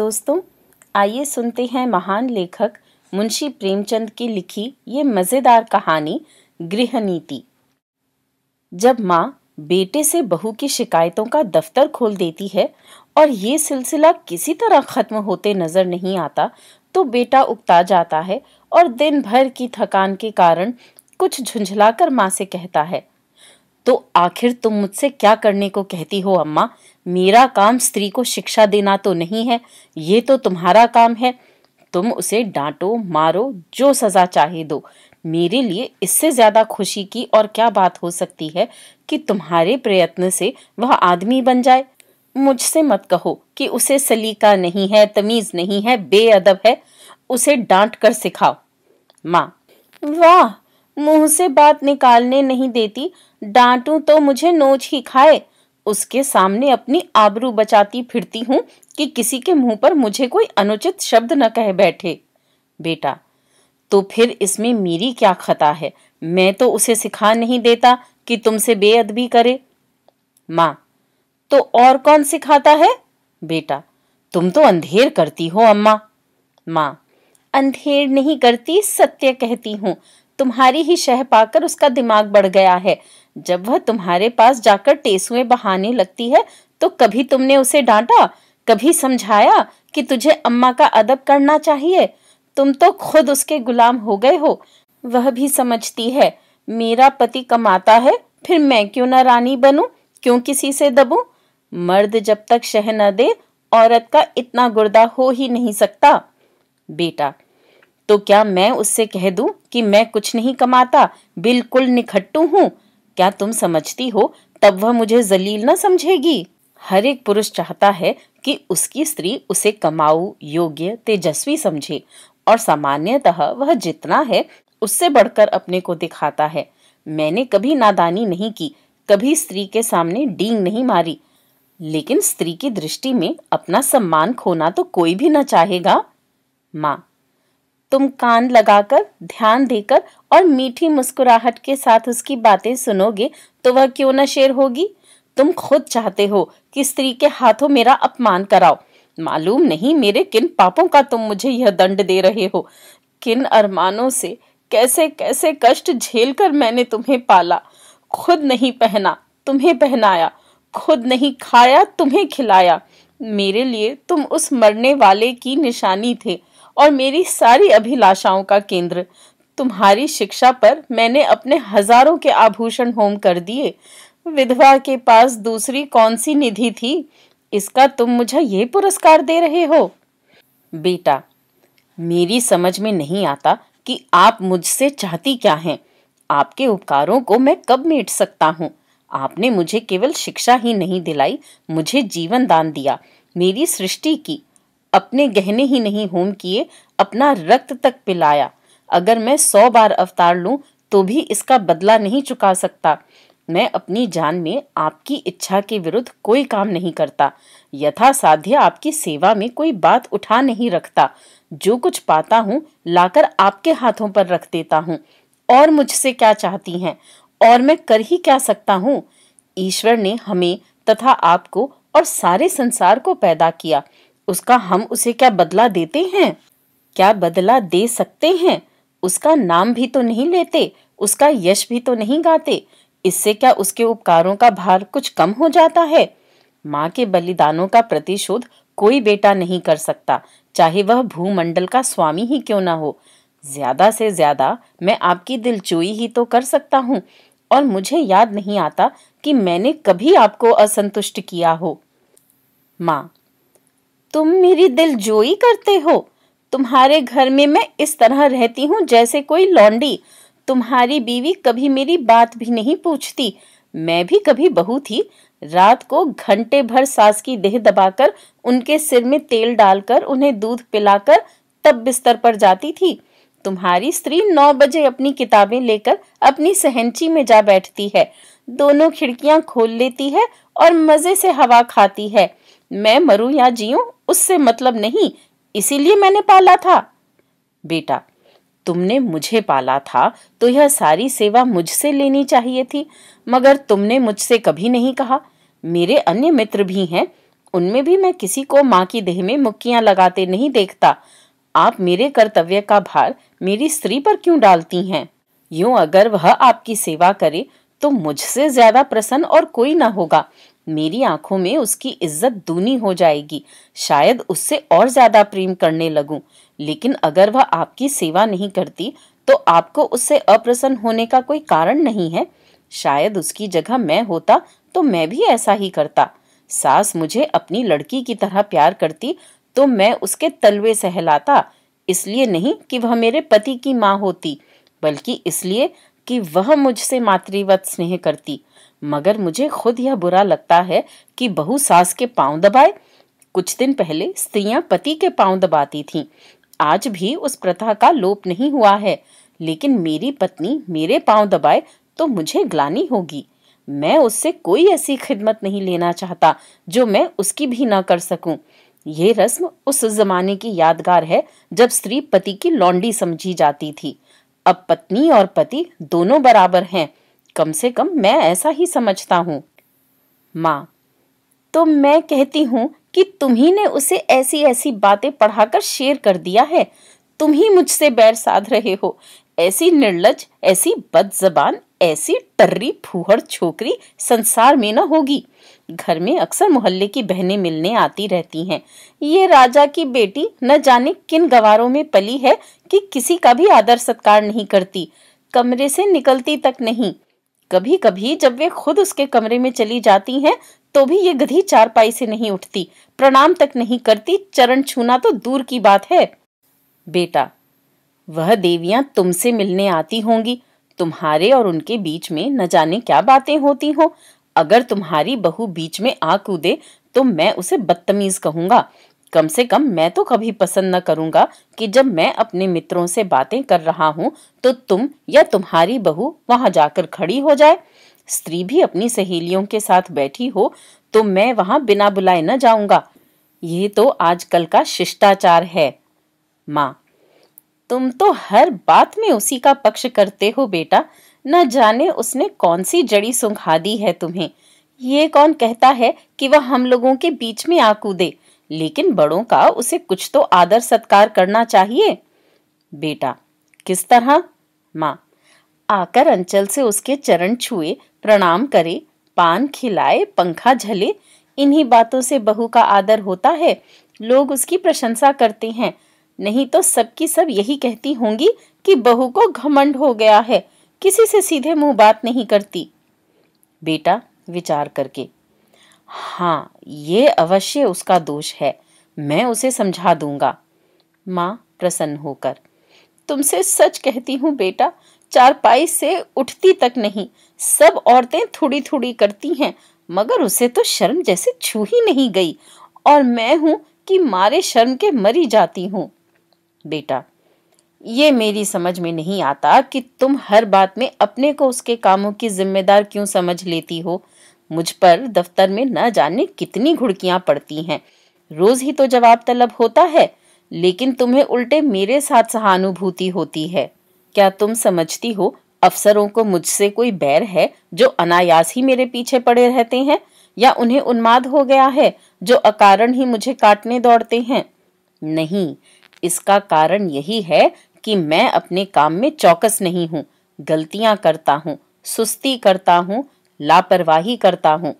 दोस्तों आइए सुनते हैं महान लेखक मुंशी प्रेमचंद की लिखी ये मज़ेदार कहानी गृह नीति जब माँ बेटे से बहू की शिकायतों का दफ्तर खोल देती है और ये सिलसिला किसी तरह ख़त्म होते नज़र नहीं आता तो बेटा उकता जाता है और दिन भर की थकान के कारण कुछ झुंझलाकर माँ से कहता है तो आखिर तुम मुझसे क्या करने को कहती हो अम्मा मेरा काम स्त्री को शिक्षा देना तो नहीं है ये तो तुम्हारा काम है तुम उसे डांटो मारो जो सजा चाहे दो मेरे लिए इससे ज्यादा खुशी की और क्या बात हो सकती है कि तुम्हारे प्रयत्न से वह आदमी बन जाए मुझसे मत कहो कि उसे सलीका नहीं है तमीज नहीं है बेअदब है उसे डांट कर सिखाओ माँ वाह मुंह से बात निकालने नहीं देती डांटू तो मुझे नोच ही खाए उसके सामने अपनी आबरू बचाती फिरती हूँ कि किसी के मुंह पर मुझे कोई अनुचित शब्द न कह बैठे बेटा तो फिर इसमें मेरी क्या खता है मैं तो उसे सिखा नहीं देता कि तुमसे बेअदबी करे माँ तो और कौन सिखाता है बेटा तुम तो अंधेर करती हो अम्मा माँ अंधेर नहीं करती सत्य कहती हूँ तुम्हारी ही शह पाकर उसका दिमाग बढ़ गया है जब वह तुम्हारे पास जाकर टेसुए बहाने लगती है तो कभी तुमने उसे डांटा कभी समझाया कि तुझे अम्मा का अदब करना चाहिए तुम तो खुद उसके गुलाम हो गए हो वह भी समझती है मेरा पति कमाता है फिर मैं क्यों ना रानी बनूं क्यों किसी से दबूं मर्द जब तक शह न दे औरत का इतना गुर्दा हो ही नहीं सकता बेटा तो क्या मैं उससे कह दूं कि मैं कुछ नहीं कमाता बिल्कुल निखट्टू हूँ क्या तुम समझती हो तब वह मुझे जलील न समझेगी हर एक पुरुष चाहता है कि उसकी स्त्री उसे कमाऊ योग्य तेजस्वी समझे और सामान्यतः वह जितना है उससे बढ़कर अपने को दिखाता है मैंने कभी नादानी नहीं की कभी स्त्री के सामने डींग नहीं मारी लेकिन स्त्री की दृष्टि में अपना सम्मान खोना तो कोई भी न चाहेगा माँ तुम कान लगाकर ध्यान देकर और मीठी मुस्कुराहट के साथ उसकी बातें सुनोगे तो वह क्यों न शेर होगी तुम खुद चाहते हो कि स्त्री के हाथों मेरा अपमान कराओ मालूम नहीं मेरे किन पापों का तुम मुझे यह दंड दे रहे हो किन अरमानों से कैसे कैसे कष्ट झेल कर मैंने तुम्हें पाला खुद नहीं पहना तुम्हें पहनाया खुद नहीं खाया तुम्हें खिलाया मेरे लिए तुम उस मरने वाले की निशानी थे और मेरी सारी अभिलाषाओं का केंद्र तुम्हारी शिक्षा पर मैंने अपने हजारों के आभूषण होम कर दिए विधवा के पास दूसरी कौन सी निधि थी इसका तुम मुझे ये पुरस्कार दे रहे हो बेटा मेरी समझ में नहीं आता कि आप मुझसे चाहती क्या हैं आपके उपकारों को मैं कब मेट सकता हूँ आपने मुझे केवल शिक्षा ही नहीं दिलाई मुझे जीवन दान दिया मेरी सृष्टि की अपने गहने ही नहीं होम किए अपना रक्त तक पिलाया अगर मैं सौ बार अवतार लूं तो भी इसका बदला नहीं चुका सकता मैं अपनी जान में आपकी इच्छा के विरुद्ध कोई काम नहीं करता यथा साध्य आपकी सेवा में कोई बात उठा नहीं रखता जो कुछ पाता हूँ लाकर आपके हाथों पर रख देता हूँ और मुझसे क्या चाहती हैं और मैं कर ही क्या सकता हूँ ईश्वर ने हमें तथा आपको और सारे संसार को पैदा किया उसका हम उसे क्या बदला देते हैं क्या बदला दे सकते हैं उसका नाम भी तो नहीं लेते उसका यश भी तो नहीं गाते इससे क्या उसके उपकारों का भार कुछ कम हो जाता है माँ के बलिदानों का प्रतिशोध कोई बेटा नहीं कर सकता चाहे वह भूमंडल का स्वामी ही क्यों ना हो ज्यादा से ज्यादा मैं आपकी दिलचोई ही तो कर सकता हूँ और मुझे याद नहीं आता कि मैंने कभी आपको असंतुष्ट किया हो माँ तुम मेरी दिल जोई करते हो तुम्हारे घर में मैं इस तरह रहती हूँ जैसे कोई लौंडी तुम्हारी बीवी कभी मेरी बात भी नहीं पूछती मैं भी कभी बहू थी रात को घंटे भर सास की देह दबाकर उनके सिर में तेल डालकर उन्हें दूध पिलाकर तब बिस्तर पर जाती थी तुम्हारी स्त्री नौ बजे अपनी किताबें लेकर अपनी सहनची में जा बैठती है दोनों खिड़कियां खोल लेती है और मजे से हवा खाती है मैं मरूं या जीऊ उससे मतलब नहीं इसीलिए मैंने पाला था बेटा तुमने मुझे पाला था तो यह सारी सेवा मुझसे लेनी चाहिए थी मगर तुमने मुझसे कभी नहीं कहा मेरे अन्य मित्र भी हैं उनमें भी मैं किसी को माँ की देह में मुक्कियां लगाते नहीं देखता आप मेरे कर्तव्य का भार मेरी स्त्री पर क्यों डालती हैं यूं अगर वह आपकी सेवा करे तो मुझसे ज्यादा प्रसन्न और कोई ना होगा मेरी आंखों में उसकी इज्जत दूनी हो जाएगी शायद उससे और ज्यादा प्रेम करने लगूं लेकिन अगर वह आपकी सेवा नहीं करती तो आपको उससे अप्रसन्न होने का कोई कारण नहीं है शायद उसकी जगह मैं होता तो मैं भी ऐसा ही करता सास मुझे अपनी लड़की की तरह प्यार करती तो मैं उसके तलवे सहलाता इसलिए नहीं कि वह मेरे पति की माँ होती बल्कि इसलिए कि वह मुझसे मातृवत स्नेह करती मगर मुझे खुद यह बुरा लगता है कि बहु सास के पांव दबाए कुछ दिन पहले स्त्रियां पति के पांव दबाती थीं आज भी उस प्रथा का लोप नहीं हुआ है लेकिन मेरी पत्नी मेरे पांव दबाए तो मुझे ग्लानी होगी मैं उससे कोई ऐसी खिदमत नहीं लेना चाहता जो मैं उसकी भी ना कर सकूं। ये रस्म उस जमाने की यादगार है जब स्त्री पति की लौंडी समझी जाती थी अब पत्नी और पति दोनों बराबर हैं कम से कम मैं ऐसा ही समझता हूँ माँ तो मैं कहती हूँ कि तुम्ही उसे ऐसी ऐसी बातें पढ़ाकर शेयर कर दिया है तुम ही मुझसे बैर साध रहे हो ऐसी निर्लज ऐसी बदजबान ऐसी टर्री फूहड़ छोकरी संसार में न होगी घर में अक्सर मोहल्ले की बहनें मिलने आती रहती हैं ये राजा की बेटी न जाने किन गवारों में पली है कि किसी का भी आदर सत्कार नहीं करती कमरे से निकलती तक नहीं कभी कभी जब वे खुद उसके कमरे में चली जाती हैं तो भी ये गधी चारपाई से नहीं उठती प्रणाम तक नहीं करती चरण छूना तो दूर की बात है बेटा वह देवियां तुमसे मिलने आती होंगी तुम्हारे और उनके बीच में न जाने क्या बातें होती हो अगर तुम्हारी बहू बीच में आ कूदे तो मैं उसे बदतमीज कहूंगा कम से कम मैं तो कभी पसंद न करूंगा कि जब मैं अपने मित्रों से बातें कर रहा हूं तो तुम या तुम्हारी बहू वहां जाकर खड़ी हो जाए स्त्री भी अपनी सहेलियों के साथ बैठी हो तो मैं वहां बिना बुलाए न जाऊंगा ये तो आजकल का शिष्टाचार है माँ तुम तो हर बात में उसी का पक्ष करते हो बेटा न जाने उसने कौन सी जड़ी सुंघा दी है तुम्हें ये कौन कहता है कि वह हम लोगों के बीच में आकूदे कूदे लेकिन बड़ों का उसे कुछ तो आदर सत्कार करना चाहिए बेटा किस तरह माँ आकर अंचल से उसके चरण छुए प्रणाम करे पान खिलाए पंखा झले इन्हीं बातों से बहू का आदर होता है लोग उसकी प्रशंसा करते हैं नहीं तो सबकी सब यही कहती होंगी कि बहू को घमंड हो गया है किसी से सीधे मुंह बात नहीं करती बेटा विचार करके हाँ ये अवश्य उसका दोष है मैं उसे समझा दूंगा माँ प्रसन्न होकर तुमसे सच कहती हूँ बेटा चारपाई से उठती तक नहीं सब औरतें थोड़ी थोड़ी करती हैं मगर उसे तो शर्म जैसे छू ही नहीं गई और मैं हूँ कि मारे शर्म के मरी जाती हूँ बेटा ये मेरी समझ में नहीं आता कि तुम हर बात में अपने को उसके कामों की जिम्मेदार क्यों समझ लेती हो मुझ पर दफ्तर में न जाने कितनी घुड़कियां पड़ती हैं रोज ही तो जवाब तलब होता है लेकिन तुम्हें उल्टे मेरे साथ सहानुभूति होती है क्या तुम समझती हो अफसरों को मुझसे कोई बैर है जो अनायास ही मेरे पीछे पड़े रहते हैं या उन्हें उन्माद हो गया है जो अकारण ही मुझे काटने दौड़ते हैं नहीं इसका कारण यही है कि मैं अपने काम में चौकस नहीं हूँ गलतियां करता हूँ सुस्ती करता हूँ लापरवाही करता हूँ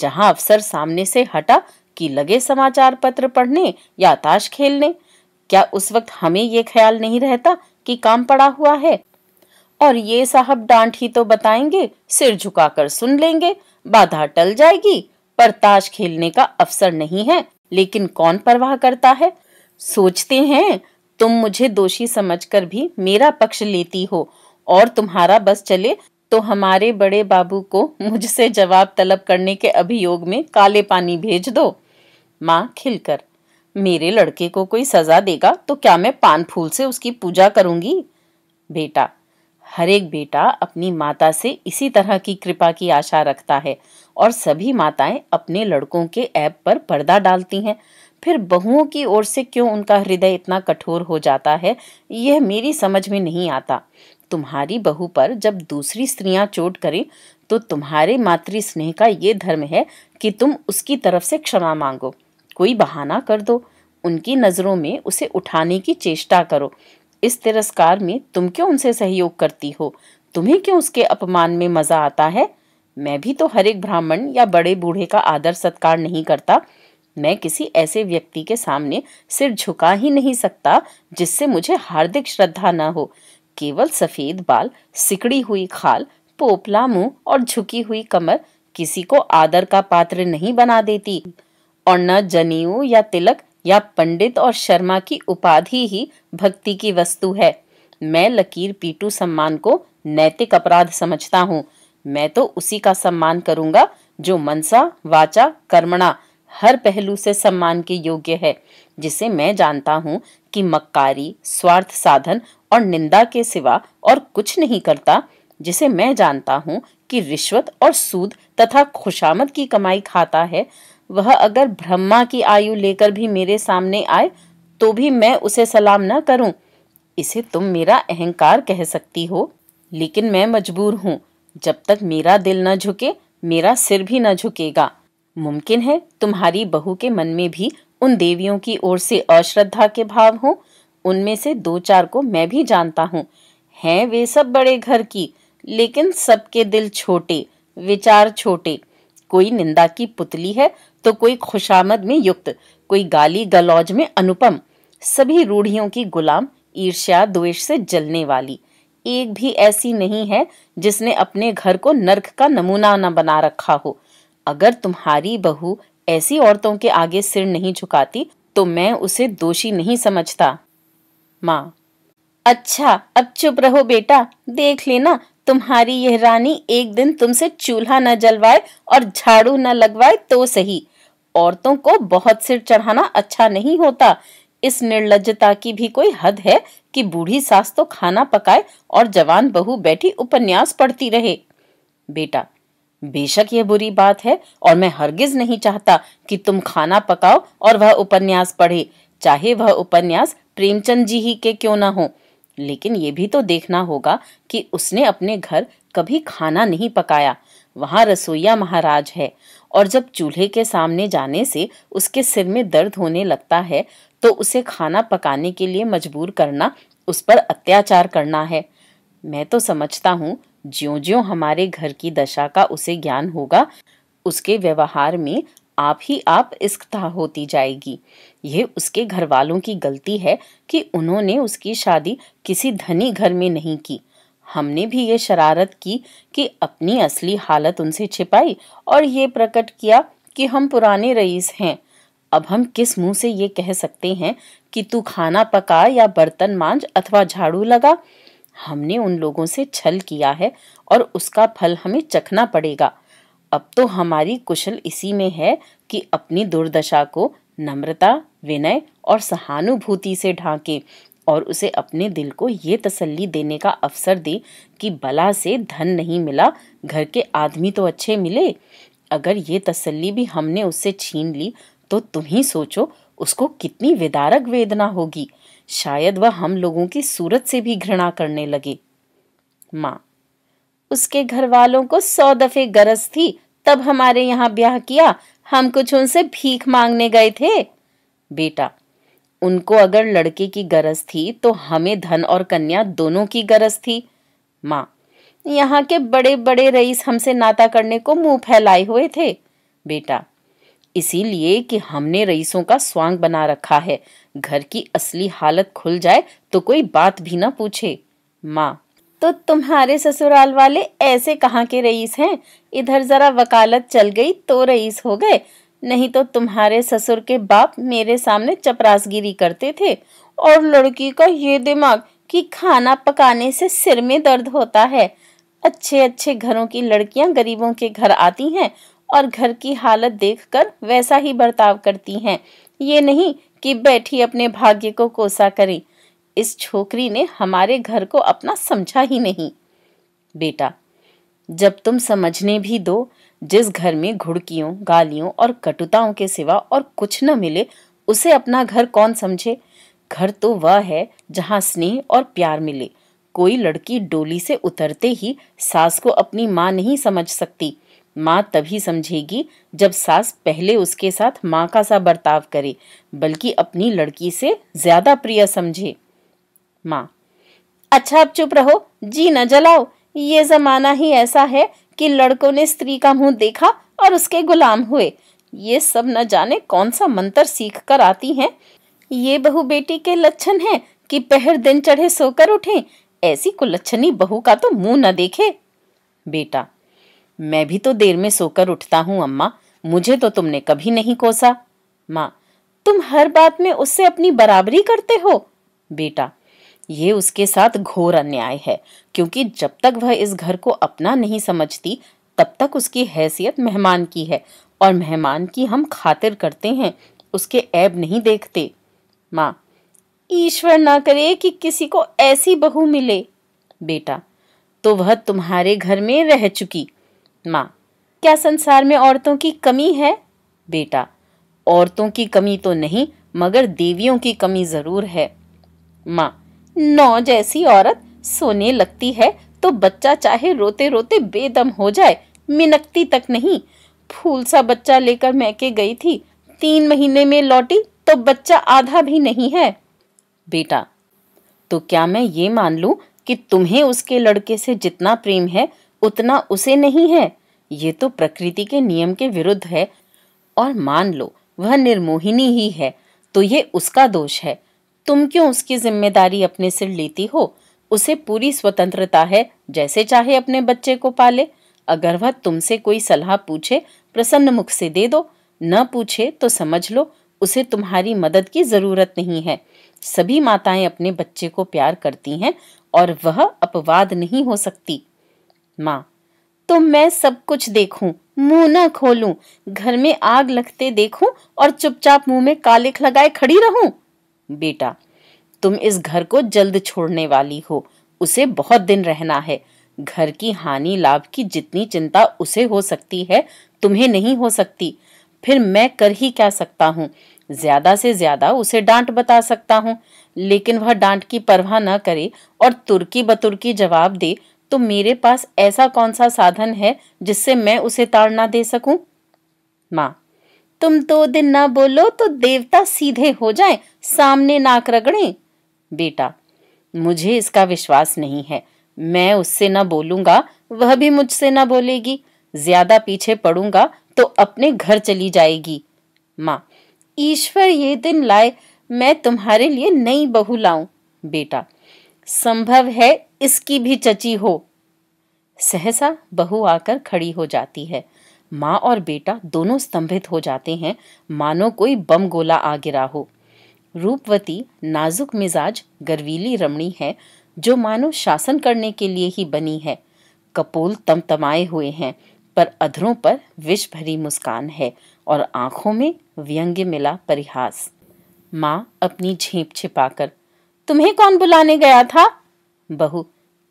जहाँ अफसर सामने से हटा कि लगे समाचार पत्र पढ़ने या ताश खेलने क्या उस वक्त हमें ये ख्याल नहीं रहता कि काम पड़ा हुआ है और ये साहब डांट ही तो बताएंगे सिर झुकाकर सुन लेंगे बाधा टल जाएगी पर ताश खेलने का अवसर नहीं है लेकिन कौन परवाह करता है सोचते हैं तुम मुझे दोषी समझकर भी मेरा पक्ष लेती हो और तुम्हारा बस चले तो हमारे बड़े बाबू को मुझसे जवाब तलब करने के अभियोग में काले पानी भेज दो माँ खिलकर मेरे लड़के को कोई सजा देगा तो क्या मैं पान फूल से उसकी पूजा करूंगी बेटा हर एक बेटा अपनी माता से इसी तरह की कृपा की आशा रखता है और सभी माताएं अपने लड़कों के ऐप पर पर्दा डालती हैं फिर बहुओं की ओर से क्यों उनका हृदय इतना कठोर हो जाता है यह मेरी समझ में नहीं आता तुम्हारी बहू पर जब दूसरी स्त्रियां चोट करें तो तुम्हारे मातृ स्नेह का ये धर्म है कि तुम उसकी तरफ से क्षमा मांगो कोई बहाना कर दो उनकी नज़रों में उसे उठाने की चेष्टा करो इस तिरस्कार में तुम क्यों उनसे सहयोग करती हो तुम्हें क्यों उसके अपमान में मज़ा आता है मैं भी तो हर एक ब्राह्मण या बड़े बूढ़े का आदर सत्कार नहीं करता मैं किसी ऐसे व्यक्ति के सामने सिर झुका ही नहीं सकता जिससे मुझे हार्दिक श्रद्धा न हो केवल सफेद बाल सिकड़ी हुई खाल पोपला मुंह और झुकी हुई कमर किसी को आदर का पात्र नहीं बना देती और न जनेऊ या तिलक या पंडित और शर्मा की उपाधि ही भक्ति की वस्तु है मैं लकीर पीटू सम्मान को नैतिक अपराध समझता हूँ मैं तो उसी का सम्मान करूंगा जो मनसा वाचा कर्मणा हर पहलू से सम्मान के योग्य है जिसे मैं जानता हूँ कि मक्कारी स्वार्थ साधन और निंदा के सिवा और कुछ नहीं करता जिसे मैं जानता हूँ कि रिश्वत और सूद तथा खुशामद की कमाई खाता है वह अगर ब्रह्मा की आयु लेकर भी मेरे सामने आए तो भी मैं उसे सलाम न करूं इसे तुम मेरा अहंकार कह सकती हो लेकिन मैं मजबूर हूं जब तक मेरा दिल न झुके मेरा सिर भी न झुकेगा मुमकिन है तुम्हारी बहू के मन में भी उन देवियों की ओर से अश्रद्धा के भाव हों उनमें से दो चार को मैं भी जानता हूँ हैं वे सब बड़े घर की लेकिन सबके दिल छोटे विचार छोटे कोई निंदा की पुतली है तो कोई खुशामद में युक्त कोई गाली गलौज में अनुपम सभी रूढ़ियों की गुलाम ईर्ष्या द्वेष से जलने वाली एक भी ऐसी नहीं है जिसने अपने घर को नरक का नमूना न बना रखा हो अगर तुम्हारी बहू ऐसी औरतों के आगे सिर नहीं झुकाती तो मैं उसे दोषी नहीं समझता माँ अच्छा अब चुप रहो बेटा देख लेना तुम्हारी यह रानी एक दिन तुमसे चूल्हा न जलवाए और झाड़ू न लगवाए तो सही औरतों को बहुत सिर चढ़ाना अच्छा नहीं होता इस निर्लजता की भी कोई हद है कि बूढ़ी सास तो खाना पकाए और जवान बहू बैठी उपन्यास पढ़ती रहे बेटा बेशक यह बुरी बात है और मैं हरगिज नहीं चाहता कि तुम खाना पकाओ और वह उपन्यास पढ़े चाहे वह उपन्यास प्रेमचंद जी ही के क्यों ना हो लेकिन ये भी तो देखना होगा कि उसने अपने घर कभी खाना नहीं पकाया वहाँ रसोईया महाराज है और जब चूल्हे के सामने जाने से उसके सिर में दर्द होने लगता है तो उसे खाना पकाने के लिए मजबूर करना उस पर अत्याचार करना है मैं तो समझता हूँ ज्यो ज्यो हमारे घर की दशा का उसे ज्ञान होगा उसके व्यवहार में आप ही आप इस्कता होती जाएगी यह उसके घर वालों की गलती है कि उन्होंने उसकी शादी किसी धनी घर में नहीं की हमने भी ये शरारत की कि अपनी असली हालत उनसे छिपाई और ये प्रकट किया कि हम पुराने रईस हैं अब हम किस मुंह से ये कह सकते हैं कि तू खाना पका या बर्तन मांझ अथवा झाड़ू लगा हमने उन लोगों से छल किया है और उसका फल हमें चखना पड़ेगा अब तो हमारी कुशल इसी में है कि अपनी दुर्दशा को नम्रता विनय और सहानुभूति से ढांके और उसे अपने दिल को ये तसल्ली देने का अवसर दे कि बला से धन नहीं मिला घर के आदमी तो अच्छे मिले अगर ये तसल्ली भी हमने उससे छीन ली तो तुम ही सोचो उसको कितनी विदारक वेदना होगी शायद वह हम लोगों की सूरत से भी घृणा करने लगी माँ उसके घर वालों को सौ दफे गरज थी तब हमारे यहाँ ब्याह किया हम कुछ उनसे भीख मांगने गए थे बेटा उनको अगर लड़के की गरज थी तो हमें धन और कन्या दोनों की गरज थी माँ यहाँ के बड़े बड़े रईस हमसे नाता करने को मुंह फैलाए हुए थे बेटा इसीलिए कि हमने रईसों का स्वांग बना रखा है घर की असली हालत खुल जाए तो कोई बात भी ना पूछे माँ तो तुम्हारे ससुराल वाले ऐसे कहाँ के रईस हैं इधर जरा वकालत चल गई तो रईस हो गए नहीं तो तुम्हारे ससुर के बाप मेरे सामने चपरासगिरी करते थे और लड़की का ये दिमाग कि खाना पकाने से सिर में दर्द होता है अच्छे अच्छे घरों की लड़कियां गरीबों के घर आती हैं और घर की हालत देखकर वैसा ही बर्ताव करती हैं ये नहीं कि बैठी अपने भाग्य को कोसा करे इस छोकरी ने हमारे घर को अपना समझा ही नहीं बेटा जब तुम समझने भी दो जिस घर में घुड़कियों गालियों और कटुताओं के सिवा और कुछ न मिले उसे अपना घर कौन समझे घर तो वह है जहाँ स्नेह और प्यार मिले कोई लड़की डोली से उतरते ही सास को अपनी माँ नहीं समझ सकती माँ तभी समझेगी जब सास पहले उसके साथ माँ का सा बर्ताव करे बल्कि अपनी लड़की से ज्यादा प्रिय समझे माँ अच्छा आप चुप रहो जी न जलाओ ये जमाना ही ऐसा है कि लड़कों ने स्त्री का मुंह देखा और उसके गुलाम हुए ये सब न जाने कौन सा मंत्र सीख कर आती हैं ये बहू बेटी के लक्षण हैं कि पहर दिन चढ़े सोकर उठे ऐसी कुलच्छनी बहू का तो मुंह न देखे बेटा मैं भी तो देर में सोकर उठता हूँ अम्मा मुझे तो तुमने कभी नहीं कोसा माँ तुम हर बात में उससे अपनी बराबरी करते हो बेटा ये उसके साथ घोर अन्याय है क्योंकि जब तक वह इस घर को अपना नहीं समझती तब तक उसकी हैसियत मेहमान की है और मेहमान की हम खातिर करते हैं उसके ऐब नहीं देखते माँ ईश्वर ना करे कि किसी को ऐसी बहू मिले बेटा तो वह तुम्हारे घर में रह चुकी माँ क्या संसार में औरतों की कमी है बेटा औरतों की कमी तो नहीं मगर देवियों की कमी जरूर है माँ नौ जैसी औरत सोने लगती है तो बच्चा चाहे रोते रोते बेदम हो जाए मिनकती तक नहीं फूल सा बच्चा लेकर के गई थी तीन महीने में लौटी तो बच्चा आधा भी नहीं है बेटा तो क्या मैं ये मान लू कि तुम्हें उसके लड़के से जितना प्रेम है उतना उसे नहीं है ये तो प्रकृति के नियम के विरुद्ध है और मान लो वह निर्मोहिनी ही है तो ये उसका दोष है तुम क्यों उसकी जिम्मेदारी अपने सिर लेती हो उसे पूरी स्वतंत्रता है जैसे चाहे अपने बच्चे को पाले अगर वह तुमसे कोई सलाह पूछे प्रसन्न मुख से दे दो न पूछे तो समझ लो उसे तुम्हारी मदद की जरूरत नहीं है सभी माताएं अपने बच्चे को प्यार करती हैं और वह अपवाद नहीं हो सकती माँ तो मैं सब कुछ देखूं मुंह न खोलूं घर में आग लगते देखूं और चुपचाप मुंह में कालिख लगाए खड़ी रहूं बेटा तुम इस घर को जल्द छोड़ने वाली हो उसे बहुत दिन रहना है घर की हानि लाभ की जितनी चिंता उसे हो सकती है तुम्हें नहीं हो सकती फिर मैं कर ही क्या सकता हूँ ज्यादा से ज्यादा उसे डांट बता सकता हूँ लेकिन वह डांट की परवाह न करे और तुर्की बतुर्की जवाब दे तो मेरे पास ऐसा कौन सा साधन है जिससे मैं उसे ताड़ना दे सकूं? मां तुम दो दिन ना बोलो तो देवता सीधे हो जाए सामने नाक रगड़े बेटा मुझे इसका विश्वास नहीं है मैं उससे ना बोलूंगा वह भी मुझसे ना बोलेगी ज्यादा पीछे पड़ूंगा तो अपने घर चली जाएगी माँ ईश्वर ये दिन लाए मैं तुम्हारे लिए नई बहू लाऊं बेटा संभव है इसकी भी चची हो सहसा बहू आकर खड़ी हो जाती है माँ और बेटा दोनों स्तंभित हो जाते हैं मानो कोई बम गोला आ गिरा हो रूपवती नाजुक मिजाज गर्वीली रमणी है जो मानो शासन करने के लिए ही बनी है कपोल तमतमाए हुए हैं पर अधरों पर विष भरी मुस्कान है और आंखों में व्यंग्य मिला परिहास माँ अपनी झेप छिपाकर तुम्हें कौन बुलाने गया था बहू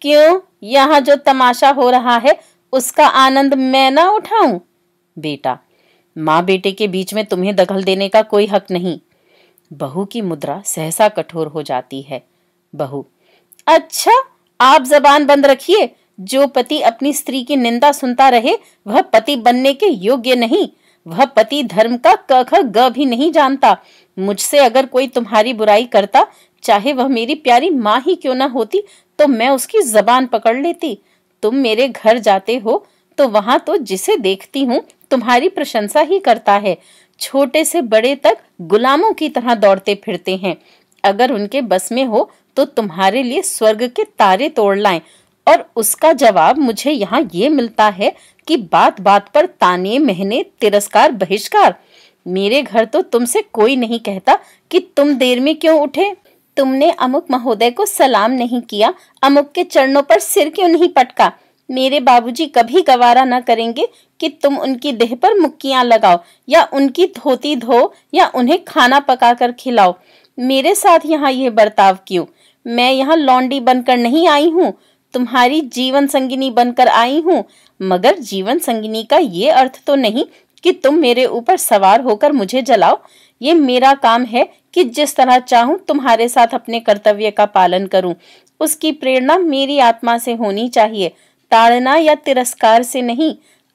क्यों यहाँ जो तमाशा हो रहा है उसका आनंद मैं ना उठाऊं बेटा माँ बेटे के बीच में तुम्हें दखल देने का कोई हक नहीं बहू की मुद्रा सहसा कठोर हो जाती है बहू अच्छा आप जबान बंद रखिए जो पति अपनी स्त्री की निंदा सुनता रहे वह पति बनने के योग्य नहीं वह पति धर्म का क ख ग भी नहीं जानता मुझसे अगर कोई तुम्हारी बुराई करता चाहे वह मेरी प्यारी माँ ही क्यों ना होती तो मैं उसकी जबान पकड़ लेती तुम मेरे घर जाते हो तो वहां तो जिसे देखती हूँ तुम्हारी प्रशंसा ही करता है छोटे से बड़े तक गुलामों की तरह दौड़ते फिरते हैं अगर उनके बस में हो तो तुम्हारे लिए स्वर्ग के तारे तोड़ लाएं और उसका जवाब मुझे यहाँ ये मिलता है कि बात बात पर ताने महने तिरस्कार बहिष्कार मेरे घर तो तुमसे कोई नहीं कहता कि तुम देर में क्यों उठे तुमने अमुक महोदय को सलाम नहीं किया अमुक के चरणों पर सिर क्यों नहीं पटका मेरे बाबूजी कभी गवारा न करेंगे कि तुम उनकी देह पर मुक्कियां लगाओ या उनकी धोती धो या उन्हें खाना पका कर खिलाओ मेरे साथ यहाँ यह बर्ताव क्यों मैं यहाँ लॉन्डी बनकर नहीं आई हूँ तुम्हारी जीवन संगिनी बनकर आई हूँ मगर जीवन संगिनी का ये अर्थ तो नहीं कि तुम मेरे ऊपर सवार होकर मुझे जलाओ ये मेरा काम है कि जिस तरह चाहूं तुम्हारे साथ अपने कर्तव्य का पालन करूं उसकी प्रेरणा मेरी आत्मा से होनी चाहिए ताड़ना या तिरस्कार से नहीं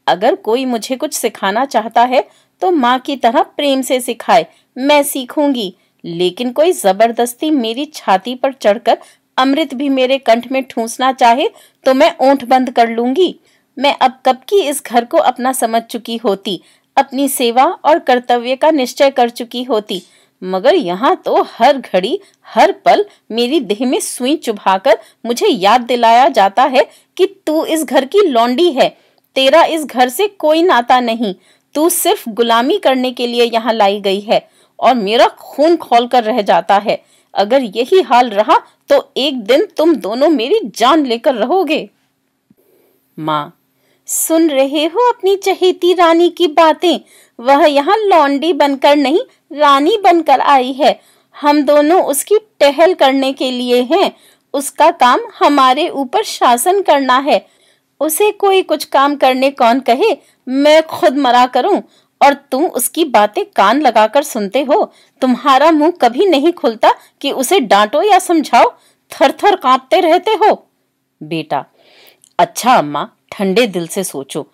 अगर कोई मुझे कुछ सिखाना चाहता है तो माँ की तरह प्रेम से सिखाए मैं सीखूंगी लेकिन कोई जबरदस्ती मेरी छाती पर चढ़कर अमृत भी मेरे कंठ में ठूसना चाहे तो मैं ओंठ बंद कर लूंगी मैं अब कब की इस घर को अपना समझ चुकी होती अपनी सेवा और कर्तव्य का निश्चय कर चुकी होती मगर यहाँ तो हर घड़ी हर पल मेरी देह में सुई चुभाकर मुझे याद दिलाया जाता है कि तू इस घर की लौंडी है तेरा इस घर से कोई नाता नहीं तू सिर्फ गुलामी करने के लिए यहाँ लाई गई है और मेरा खून खोल कर रह जाता है अगर यही हाल रहा तो एक दिन तुम दोनों मेरी जान लेकर रहोगे माँ सुन रहे हो अपनी चहेती रानी की बातें वह यहाँ लौंडी बनकर नहीं रानी बनकर आई है हम दोनों उसकी टहल करने के लिए हैं उसका काम हमारे ऊपर शासन करना है उसे कोई कुछ काम करने कौन कहे मैं खुद मरा करूं और तुम उसकी बातें कान लगाकर सुनते हो तुम्हारा मुंह कभी नहीं खुलता कि उसे डांटो या समझाओ थर थर कांपते रहते हो बेटा अच्छा अम्मा ठंडे दिल से सोचो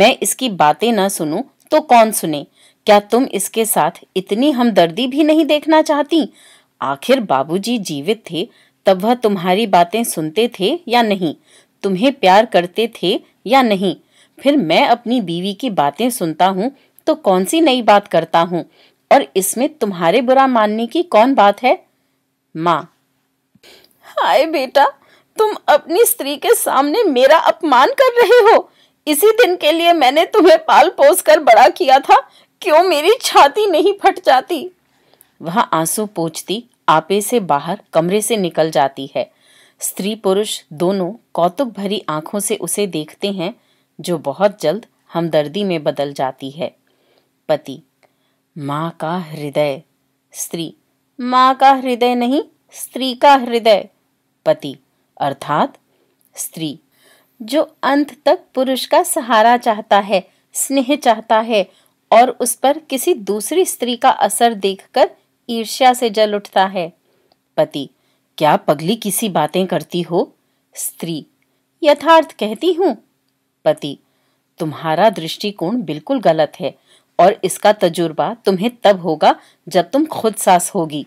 मैं इसकी बातें ना सुनूं तो कौन सुने क्या तुम इसके साथ इतनी हमदर्दी भी नहीं देखना चाहती आखिर बाबूजी जीवित थे तब वह तुम्हारी बातें सुनते थे या नहीं तुम्हें प्यार करते थे या नहीं फिर मैं अपनी बीवी की बातें सुनता हूँ तो कौन सी नई बात करता हूँ और इसमें तुम्हारे बुरा मानने की कौन बात है माँ हाय बेटा तुम अपनी स्त्री के सामने मेरा अपमान कर रहे हो इसी दिन के लिए मैंने तुम्हें पाल पोस कर बड़ा किया था क्यों मेरी छाती नहीं फट जाती वह आंसू पोछती आपे से बाहर कमरे से निकल जाती है स्त्री पुरुष दोनों कौतुक भरी आंखों से उसे देखते हैं जो बहुत जल्द हमदर्दी में बदल जाती है पति माँ का हृदय स्त्री माँ का हृदय नहीं स्त्री का हृदय पति अर्थात स्त्री जो अंत तक पुरुष का सहारा चाहता है स्नेह चाहता है और उस पर किसी दूसरी स्त्री का असर देखकर ईर्ष्या से जल उठता है पति क्या पगली किसी बातें करती हो स्त्री यथार्थ कहती हूं पति तुम्हारा दृष्टिकोण बिल्कुल गलत है और इसका तजुर्बा तुम्हें तब होगा जब तुम खुद सास होगी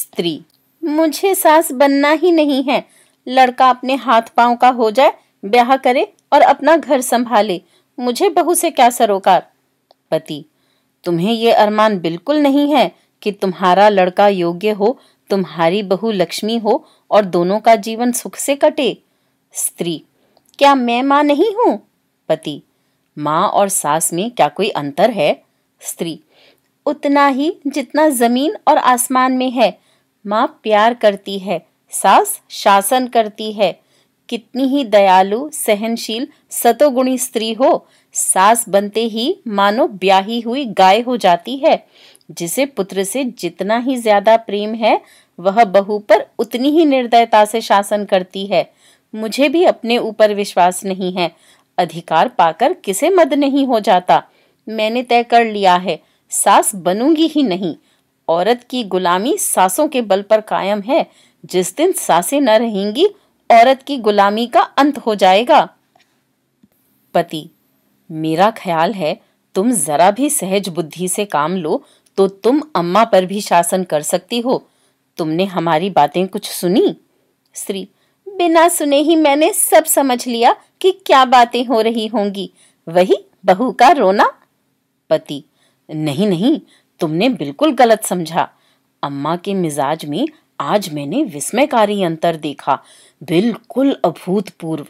स्त्री मुझे सास बनना ही नहीं है लड़का अपने हाथ पांव का हो जाए ब्याह करे और अपना घर संभाले मुझे बहू से क्या सरोकार पति तुम्हें ये अरमान बिल्कुल नहीं है कि तुम्हारा लड़का योग्य हो तुम्हारी बहू लक्ष्मी हो और दोनों का जीवन सुख से कटे स्त्री क्या मैं माँ नहीं हूँ पति माँ और सास में क्या कोई अंतर है स्त्री उतना ही जितना जमीन और आसमान में है माँ प्यार करती है सास शासन करती है कितनी ही दयालु सहनशील सतोगुणी स्त्री हो सास बनते ही मानो ब्याही हुई गाय हो जाती है जिसे पुत्र से जितना ही ज्यादा प्रेम है वह बहु पर उतनी ही निर्दयता से शासन करती है मुझे भी अपने ऊपर विश्वास नहीं है अधिकार पाकर किसे मद नहीं हो जाता मैंने तय कर लिया है सास बनूंगी ही नहीं औरत की गुलामी सासों के बल पर कायम है जिस दिन सासे न रहेंगी औरत की गुलामी का अंत हो जाएगा पति मेरा ख्याल है तुम जरा भी सहज बुद्धि से काम लो तो तुम अम्मा पर भी शासन कर सकती हो तुमने हमारी बातें कुछ सुनी स्त्री बिना सुने ही मैंने सब समझ लिया कि क्या बातें हो रही होंगी वही बहू का रोना पति नहीं नहीं तुमने बिल्कुल गलत समझा अम्मा के मिजाज में आज मैंने विस्मयकारी अंतर देखा बिल्कुल अभूतपूर्व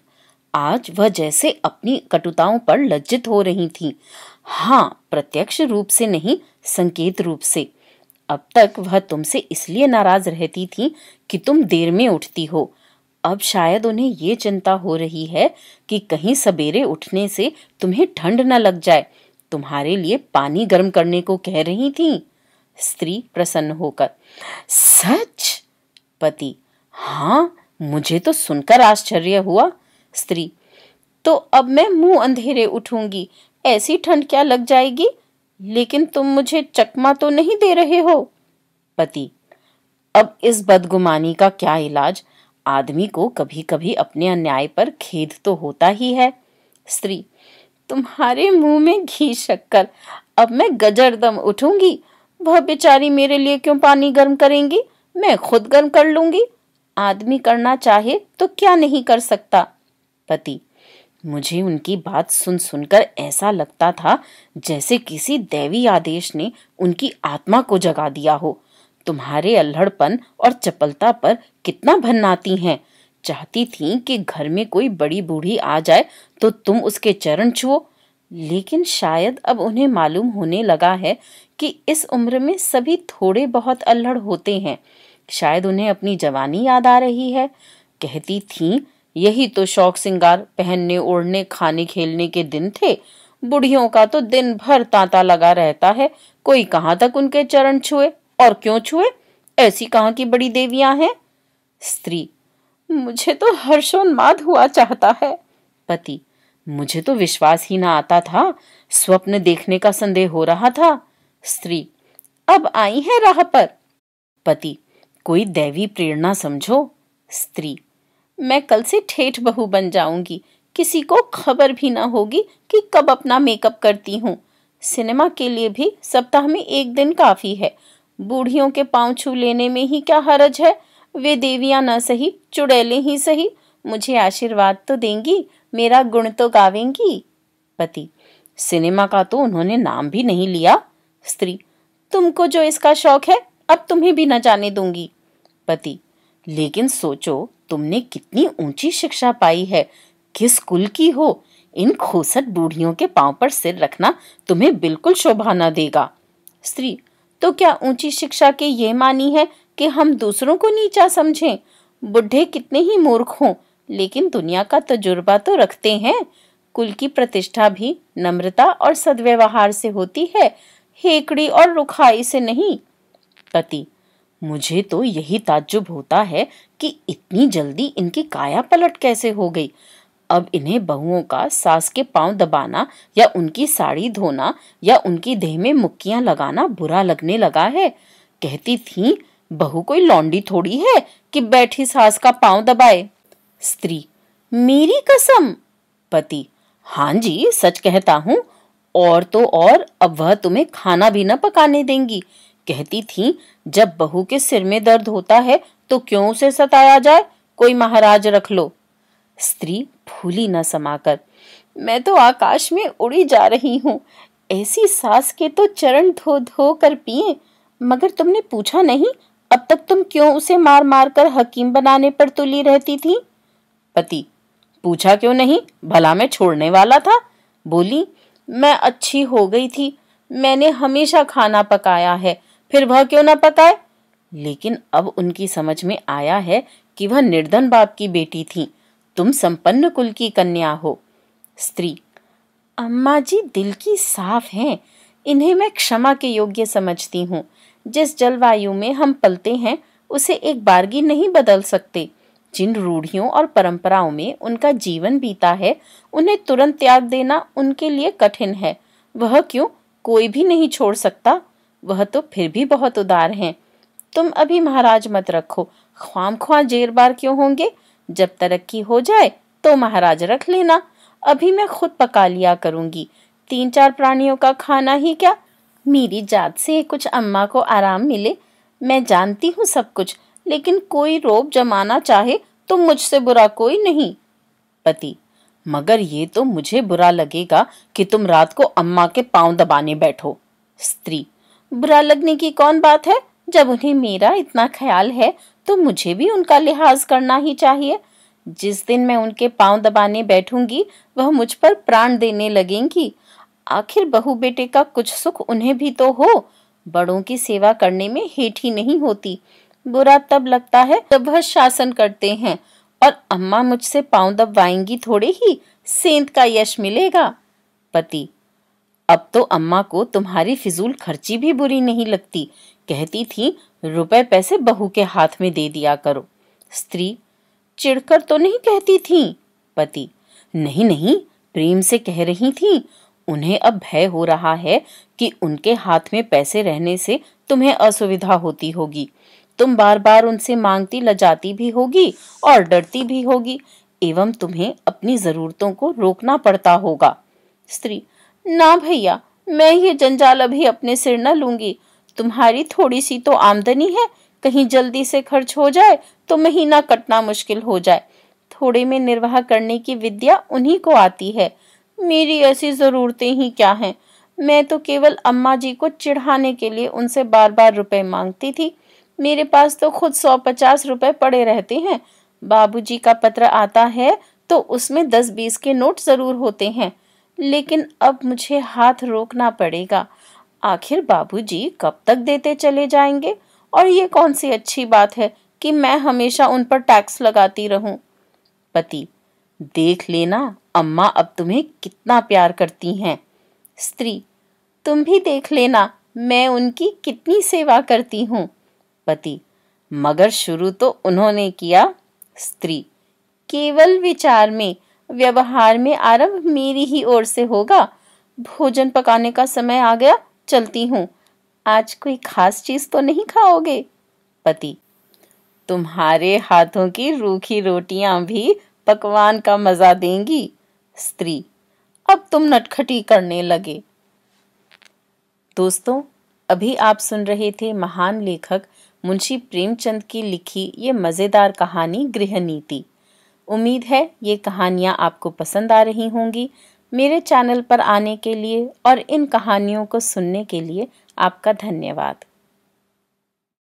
आज वह जैसे अपनी कटुताओं पर लज्जित हो रही थी हाँ प्रत्यक्ष रूप से नहीं संकेत रूप से अब तक वह तुमसे इसलिए नाराज रहती थी कि तुम देर में उठती हो अब शायद उन्हें ये चिंता हो रही है कि कहीं सवेरे उठने से तुम्हें ठंड न लग जाए तुम्हारे लिए पानी गर्म करने को कह रही थी स्त्री प्रसन्न होकर सच पति हाँ मुझे तो सुनकर आश्चर्य हुआ स्त्री तो अब मैं मुंह अंधेरे उठूंगी ऐसी ठंड क्या लग जाएगी लेकिन तुम मुझे चकमा तो नहीं दे रहे हो पति अब इस बदगुमानी का क्या इलाज आदमी को कभी कभी अपने अन्याय पर खेद तो होता ही है स्त्री तुम्हारे मुंह में घी शक्कर अब मैं गजर दम उठूंगी वह बेचारी मेरे लिए क्यों पानी गर्म करेंगी मैं खुद गर्म कर लूंगी आदमी करना चाहे तो क्या नहीं कर सकता पति मुझे उनकी बात सुन सुनकर ऐसा लगता था जैसे किसी दैवी आदेश ने उनकी आत्मा को जगा दिया हो तुम्हारे अल्हड़पन और चपलता पर कितना भन्नाती हैं चाहती थी कि घर में कोई बड़ी बूढ़ी आ जाए तो तुम उसके चरण छुओ लेकिन शायद अब उन्हें मालूम होने लगा है कि इस उम्र में सभी थोड़े बहुत अल्हड़ होते हैं शायद उन्हें अपनी जवानी याद आ रही है कहती थी यही तो शौक सिंगार पहनने ओढ़ने खाने खेलने के दिन थे बुढ़ियों का तो दिन भर तांता लगा रहता है कोई कहाँ तक उनके चरण छुए और क्यों छुए ऐसी कहाँ की बड़ी देवियां हैं स्त्री मुझे तो हर्षोन्माद हुआ चाहता है पति मुझे तो विश्वास ही ना आता था स्वप्न देखने का संदेह हो रहा था स्त्री अब आई है राह पर पति कोई दैवी प्रेरणा समझो स्त्री मैं कल से ठेठ बहू बन जाऊंगी किसी को खबर भी ना होगी कि कब अपना मेकअप करती हूँ सिनेमा के लिए भी सप्ताह में एक दिन काफ़ी है बूढ़ियों के पाँव छू लेने में ही क्या हरज है वे देवियाँ ना सही चुड़ैले ही सही मुझे आशीर्वाद तो देंगी मेरा गुण तो गावेंगी पति सिनेमा का तो उन्होंने नाम भी नहीं लिया स्त्री तुमको जो इसका शौक है अब तुम्हें भी न जाने दूंगी पति लेकिन सोचो तुमने कितनी ऊंची शिक्षा पाई है किस कुल की हो इन खोसट बूढ़ियों के पांव पर सिर रखना तुम्हें बिल्कुल शोभा न देगा स्त्री तो क्या ऊंची शिक्षा के ये मानी है कि हम दूसरों को नीचा समझें बुढ़े कितने ही मूर्ख हों लेकिन दुनिया का तजुर्बा तो रखते हैं कुल की प्रतिष्ठा भी नम्रता और सदव्यवहार से होती है हेकड़ी और रुखाई से नहीं पति मुझे तो यही ताज्जुब होता है कि इतनी जल्दी इनकी काया पलट कैसे हो गई अब इन्हें बहुओं का सास के पांव दबाना या उनकी साड़ी धोना या उनकी देह में मुक्कियां लगाना बुरा लगने लगा है कहती थी बहू कोई लौंडी थोड़ी है कि बैठी सास का पांव दबाए स्त्री मेरी कसम पति हाँ जी सच कहता हूँ और तो और अब वह तुम्हें खाना भी न पकाने देंगी कहती थी जब बहू के सिर में दर्द होता है तो क्यों उसे सताया जाए कोई महाराज रख लो स्त्री भूली न समाकर मैं तो आकाश में उड़ी जा रही हूँ ऐसी सास के तो चरण धो धो कर पिए मगर तुमने पूछा नहीं अब तक तुम क्यों उसे मार मार कर हकीम बनाने पर तुली रहती थी पति पूछा क्यों नहीं भला मैं छोड़ने वाला था बोली मैं अच्छी हो गई थी मैंने हमेशा खाना पकाया है फिर वह क्यों ना पकाए लेकिन अब उनकी समझ में आया है कि वह निर्धन बाप की बेटी थी तुम संपन्न कुल की कन्या हो स्त्री अम्मा जी दिल की साफ हैं इन्हें मैं क्षमा के योग्य समझती हूँ जिस जलवायु में हम पलते हैं उसे एक बारगी नहीं बदल सकते जिन रूढ़ियों और परंपराओं में उनका जीवन बीता है उन्हें तुरंत त्याग देना उनके लिए कठिन है वह क्यों कोई भी नहीं छोड़ सकता वह तो फिर भी बहुत उदार हैं तुम अभी महाराज मत रखो ख्वाम ख्वा जेर बार क्यों होंगे जब तरक्की हो जाए तो महाराज रख लेना अभी मैं खुद पका लिया करूंगी तीन चार प्राणियों का खाना ही क्या मेरी जात से कुछ अम्मा को आराम मिले मैं जानती हूँ सब कुछ लेकिन कोई रोब जमाना चाहे तो मुझसे बुरा कोई नहीं पति मगर ये तो मुझे बुरा लगेगा कि तुम रात को अम्मा के पांव दबाने बैठो स्त्री बुरा लगने की कौन बात है जब उन्हें मेरा इतना ख्याल है तो मुझे भी उनका लिहाज करना ही चाहिए जिस दिन मैं उनके पांव दबाने बैठूंगी वह मुझ पर प्राण देने लगेंगी आखिर बहु बेटे का कुछ सुख उन्हें भी तो हो बड़ों की सेवा करने में हेठ ही नहीं होती बुरा तब लगता है जब वह शासन करते हैं और अम्मा मुझसे पांव दबवाएंगी थोड़े ही सेंध का यश मिलेगा पति अब तो अम्मा को तुम्हारी फिजूल खर्ची भी बुरी नहीं लगती कहती थी रुपए पैसे बहू के हाथ में दे दिया करो स्त्री चिढ़कर तो नहीं कहती थी पति नहीं नहीं प्रेम से कह रही थी उन्हें अब भय हो रहा है कि उनके हाथ में पैसे रहने से तुम्हें असुविधा होती होगी तुम बार बार उनसे मांगती लजाती भी होगी और डरती भी होगी एवं तुम्हें अपनी जरूरतों को रोकना पड़ता होगा स्त्री ना भैया मैं ये जंजाल अभी अपने सिर न लूंगी तुम्हारी थोड़ी सी तो आमदनी है कहीं जल्दी से खर्च हो जाए तो महीना कटना मुश्किल हो जाए थोड़े में निर्वाह करने की विद्या उन्हीं को आती है मेरी ऐसी ज़रूरतें ही क्या हैं मैं तो केवल अम्मा जी को चिढ़ाने के लिए उनसे बार बार रुपए मांगती थी मेरे पास तो खुद सौ पचास रुपए पड़े रहते हैं बाबूजी का पत्र आता है तो उसमें दस बीस के नोट ज़रूर होते हैं लेकिन अब मुझे हाथ रोकना पड़ेगा आखिर बाबूजी कब तक देते चले जाएंगे और ये कौन सी अच्छी बात है कि मैं हमेशा उन पर टैक्स लगाती रहूं पति देख लेना अम्मा अब तुम्हें कितना प्यार करती हैं स्त्री तुम भी देख लेना मैं उनकी कितनी सेवा करती हूँ पति मगर शुरू तो उन्होंने किया स्त्री केवल विचार में व्यवहार में आरंभ मेरी ही ओर से होगा भोजन पकाने का समय आ गया चलती हूँ आज कोई खास चीज तो नहीं खाओगे पति तुम्हारे हाथों की रूखी रोटियां भी पकवान का मजा देंगी स्त्री अब तुम नटखटी करने लगे दोस्तों अभी आप सुन रहे थे महान लेखक मुंशी प्रेमचंद की लिखी ये मज़ेदार कहानी गृह नीति उम्मीद है ये कहानियाँ आपको पसंद आ रही होंगी मेरे चैनल पर आने के लिए और इन कहानियों को सुनने के लिए आपका धन्यवाद